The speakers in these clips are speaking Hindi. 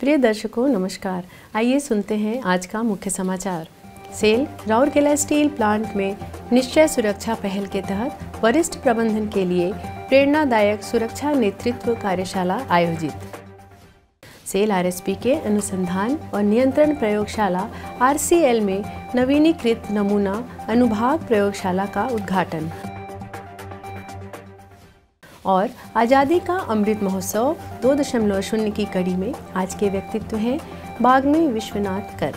प्रिय दर्शकों नमस्कार आइए सुनते हैं आज का मुख्य समाचार सेल राउरकेला स्टील प्लांट में निश्चय सुरक्षा पहल के तहत वरिष्ठ प्रबंधन के लिए प्रेरणादायक सुरक्षा नेतृत्व कार्यशाला आयोजित सेल आरएसपी के अनुसंधान और नियंत्रण प्रयोगशाला आरसीएल में नवीनीकृत नमूना अनुभाग प्रयोगशाला का उद्घाटन और आज़ादी का अमृत महोत्सव दो दशमलव शून्य की कड़ी में आज के व्यक्तित्व हैं बागमी विश्वनाथ कर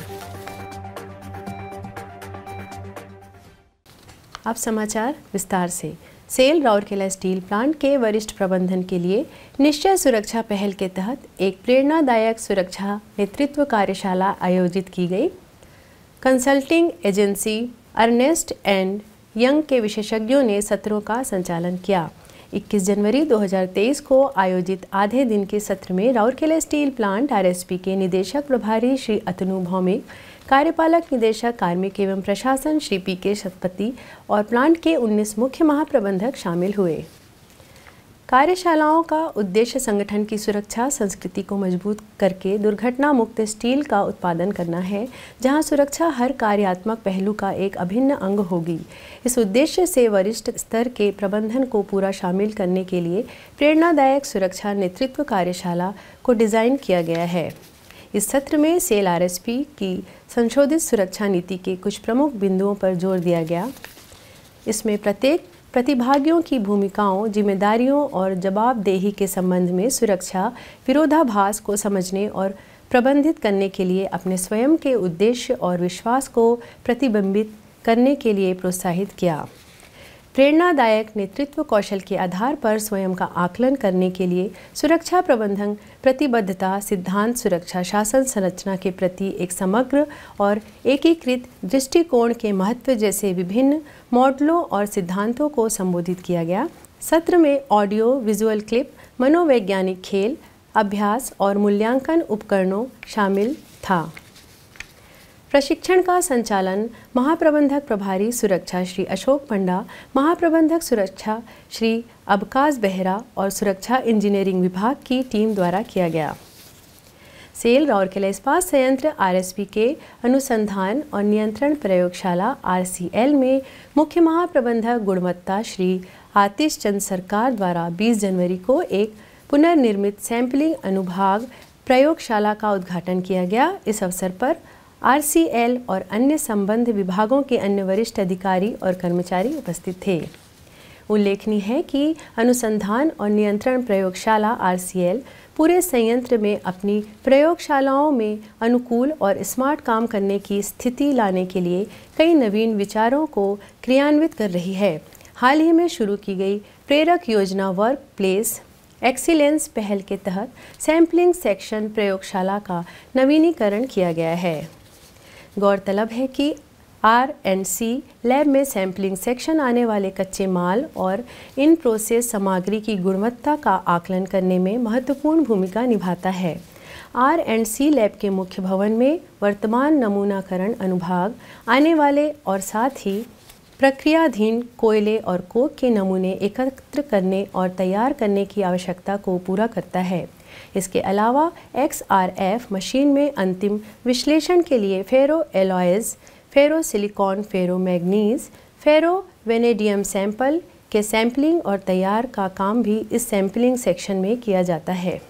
अब समाचार विस्तार से सेल राउरकेला स्टील प्लांट के वरिष्ठ प्रबंधन के लिए निश्चय सुरक्षा पहल के तहत एक प्रेरणादायक सुरक्षा नेतृत्व कार्यशाला आयोजित की गई consulting agency Ernst and Young के विशेषज्ञों ने सत्रों का संचालन किया 21 जनवरी 2023 को आयोजित आधे दिन के सत्र में राउरकेला स्टील प्लांट आरएसपी के निदेशक प्रभारी श्री अतनु भौमे कार्यपालक निदेशक कार्मिक एवं प्रशासन श्री पी के शतपति और प्लांट के 19 मुख्य महाप्रबंधक शामिल हुए कार्यशालाओं का उद्देश्य संगठन की सुरक्षा संस्कृति को मजबूत करके दुर्घटना मुक्त स्टील का उत्पादन करना है जहां सुरक्षा हर कार्यात्मक पहलू का एक अभिन्न अंग होगी इस उद्देश्य से वरिष्ठ स्तर के प्रबंधन को पूरा शामिल करने के लिए प्रेरणादायक सुरक्षा नेतृत्व कार्यशाला को डिज़ाइन किया गया है इस सत्र में सेल आर की संशोधित सुरक्षा नीति के कुछ प्रमुख बिंदुओं पर जोर दिया गया इसमें प्रत्येक प्रतिभागियों की भूमिकाओं जिम्मेदारियों और जवाबदेही के संबंध में सुरक्षा विरोधाभास को समझने और प्रबंधित करने के लिए अपने स्वयं के उद्देश्य और विश्वास को प्रतिबिंबित करने के लिए प्रोत्साहित किया प्रेरणादायक नेतृत्व कौशल के आधार पर स्वयं का आकलन करने के लिए सुरक्षा प्रबंधन प्रतिबद्धता सिद्धांत सुरक्षा शासन संरचना के प्रति एक समग्र और एकीकृत दृष्टिकोण के महत्व जैसे विभिन्न मॉडलों और सिद्धांतों को संबोधित किया गया सत्र में ऑडियो विजुअल क्लिप मनोवैज्ञानिक खेल अभ्यास और मूल्यांकन उपकरणों शामिल था प्रशिक्षण का संचालन महाप्रबंधक प्रभारी सुरक्षा श्री अशोक पंडा महाप्रबंधक सुरक्षा श्री अबकाज बेहरा और सुरक्षा इंजीनियरिंग विभाग की टीम द्वारा किया गया सेल राउरकेला इस्पात संयंत्र आर के अनुसंधान और नियंत्रण प्रयोगशाला आर में मुख्य महाप्रबंधक गुणवत्ता श्री आतिश चंद सरकार द्वारा 20 जनवरी को एक पुनर्निर्मित सैंपलिंग अनुभाग प्रयोगशाला का उद्घाटन किया गया इस अवसर पर आरसीएल और अन्य संबंध विभागों के अन्य वरिष्ठ अधिकारी और कर्मचारी उपस्थित थे उल्लेखनीय है कि अनुसंधान और नियंत्रण प्रयोगशाला आर पूरे संयंत्र में अपनी प्रयोगशालाओं में अनुकूल और स्मार्ट काम करने की स्थिति लाने के लिए कई नवीन विचारों को क्रियान्वित कर रही है हाल ही में शुरू की गई प्रेरक योजना वर्क प्लेस एक्सीलेंस पहल के तहत सैम्पलिंग सेक्शन प्रयोगशाला का नवीनीकरण किया गया है गौरतलब है कि आर एंड सी लैब में सैम्पलिंग सेक्शन आने वाले कच्चे माल और इन प्रोसेस सामग्री की गुणवत्ता का आकलन करने में महत्वपूर्ण भूमिका निभाता है आर एंड सी लैब के मुख्य भवन में वर्तमान नमूनाकरण अनुभाग आने वाले और साथ ही प्रक्रियाधीन कोयले और कोक के नमूने एकत्र करने और तैयार करने की आवश्यकता को पूरा करता है इसके अलावा एक्स आर एफ मशीन में अंतिम विश्लेषण के लिए ferro alloys ferro silicon ferro manganese ferro vanadium sample के सैंपलिंग और तैयार का काम भी इस सैम्पलिंग सेक्शन में किया जाता है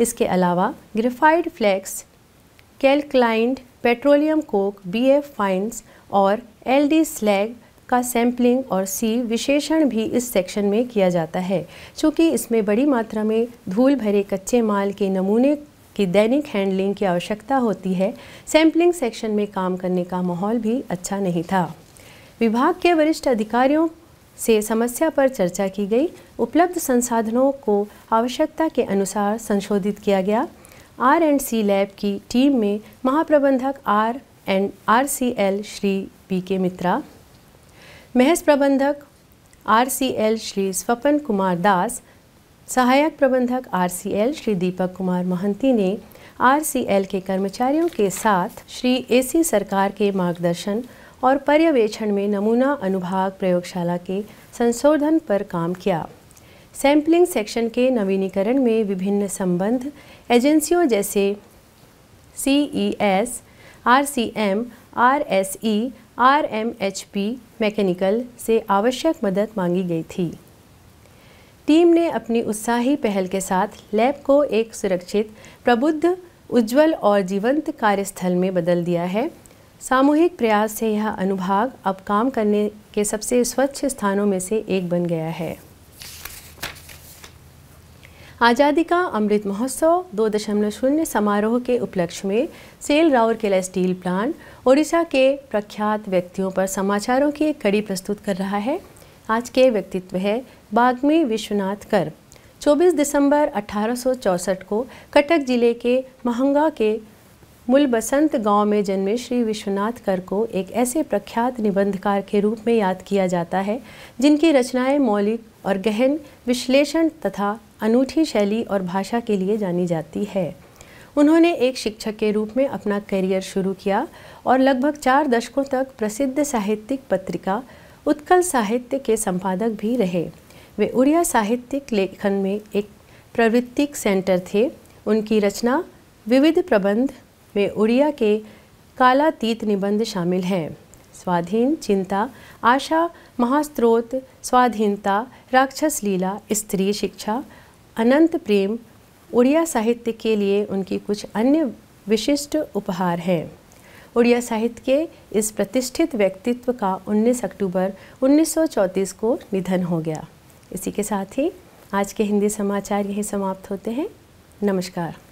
इसके अलावा graphite flakes calcined petroleum coke B F fines और एल डी स्लैग का सैम्पलिंग और सी विशेषण भी इस सेक्शन में किया जाता है चूँकि इसमें बड़ी मात्रा में धूल भरे कच्चे माल के नमूने की दैनिक हैंडलिंग की आवश्यकता होती है सैम्पलिंग सेक्शन में काम करने का माहौल भी अच्छा नहीं था विभाग के वरिष्ठ अधिकारियों से समस्या पर चर्चा की गई उपलब्ध संसाधनों को आवश्यकता के अनुसार संशोधित किया गया आर एंड सी लैब की टीम में महाप्रबंधक R and R C L Shri P K Mitra महज प्रबंधक R C L Shri Swapan Kumar Das सहायक प्रबंधक R C L Shri Deepak Kumar Mohanty ने आर सी एल के कर्मचारियों के साथ श्री ए सी सरकार के मार्गदर्शन और पर्यवेक्षण में नमूना अनुभाग प्रयोगशाला के संशोधन पर काम किया सैम्पलिंग सेक्शन के नवीनीकरण में विभिन्न संबंध एजेंसियों जैसे C E S R C M R S E R M H P mechanical से आवश्यक मदद मांगी गई थी टीम ने अपनी उत्साही पहल के साथ लैब को एक सुरक्षित प्रबुद्ध उज्जवल और जीवंत कार्यस्थल में बदल दिया है सामूहिक प्रयास से यह अनुभाग अब काम करने के सबसे स्वच्छ स्थानों में से एक बन गया है आज़ादी का अमृत महोत्सव दो दशमलव शून्य समारोह के उपलक्ष्य में SAIL Rourkela steel plant Odisha के प्रख्यात व्यक्तियों पर समाचारों की एक कड़ी प्रस्तुत कर रहा है आज के व्यक्तित्व है बागमी विश्वनाथ कर 24 दिसंबर अठारह को कटक जिले के महंगा के मुलबसंत गांव में जन्मे श्री विश्वनाथ कर को एक ऐसे प्रख्यात निबंधकार के रूप में याद किया जाता है जिनकी रचनाएं मौलिक और गहन विश्लेषण तथा अनूठी शैली और भाषा के लिए जानी जाती है उन्होंने एक शिक्षक के रूप में अपना करियर शुरू किया और लगभग चार दशकों तक प्रसिद्ध साहित्यिक पत्रिका उत्कल साहित्य के संपादक भी रहे वे उड़िया साहित्यिक लेखन में एक प्रवृत्तिक सेंटर थे उनकी रचना विविध प्रबंध में उड़िया के कालातीत निबंध शामिल हैं स्वाधीन चिंता आशा महास्त्रोत स्वाधीनता राक्षस लीला स्त्री शिक्षा अनंत प्रेम उड़िया साहित्य के लिए उनकी कुछ अन्य विशिष्ट उपहार हैं उड़िया साहित्य के इस प्रतिष्ठित व्यक्तित्व का 19 अक्टूबर 1934 को निधन हो गया इसी के साथ ही आज के हिंदी समाचार यहीं समाप्त होते हैं नमस्कार